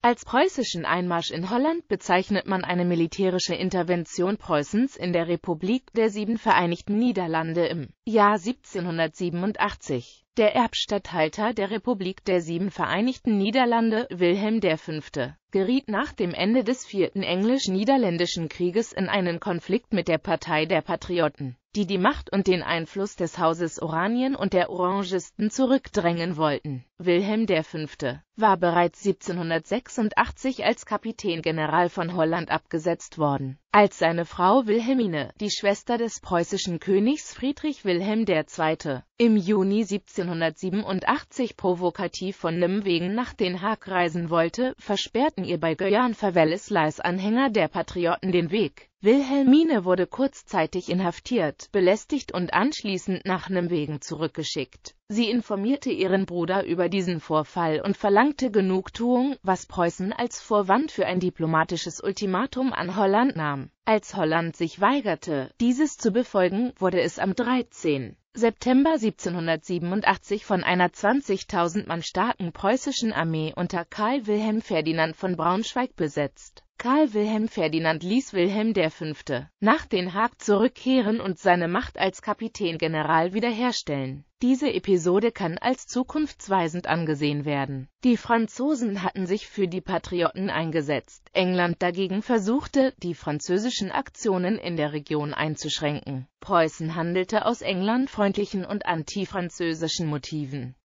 Als preußischen Einmarsch in Holland bezeichnet man eine militärische Intervention Preußens in der Republik der Sieben Vereinigten Niederlande im Jahr 1787. Der Erbstatthalter der Republik der Sieben Vereinigten Niederlande, Wilhelm V., geriet nach dem Ende des Vierten Englisch-Niederländischen Krieges in einen Konflikt mit der Partei der Patrioten die die Macht und den Einfluss des Hauses Oranien und der Orangisten zurückdrängen wollten. Wilhelm V. war bereits 1786 als Kapitängeneral von Holland abgesetzt worden. Als seine Frau Wilhelmine, die Schwester des preußischen Königs Friedrich Wilhelm II., im Juni 1787 provokativ von Nimwegen nach Den Haag reisen wollte, versperrten ihr bei Göran Favelis Leis Anhänger der Patrioten den Weg. Wilhelmine wurde kurzzeitig inhaftiert, belästigt und anschließend nach Nimwegen zurückgeschickt. Sie informierte ihren Bruder über diesen Vorfall und verlangte Genugtuung, was Preußen als Vorwand für ein diplomatisches Ultimatum an Holland nahm. Als Holland sich weigerte, dieses zu befolgen, wurde es am 13. September 1787 von einer 20.000 Mann starken preußischen Armee unter Karl Wilhelm Ferdinand von Braunschweig besetzt Karl Wilhelm Ferdinand ließ Wilhelm V. nach Den Haag zurückkehren und seine Macht als Kapitän-General wiederherstellen. Diese Episode kann als zukunftsweisend angesehen werden. Die Franzosen hatten sich für die Patrioten eingesetzt, England dagegen versuchte, die französischen Aktionen in der Region einzuschränken. Preußen handelte aus England freundlichen und antifranzösischen Motiven.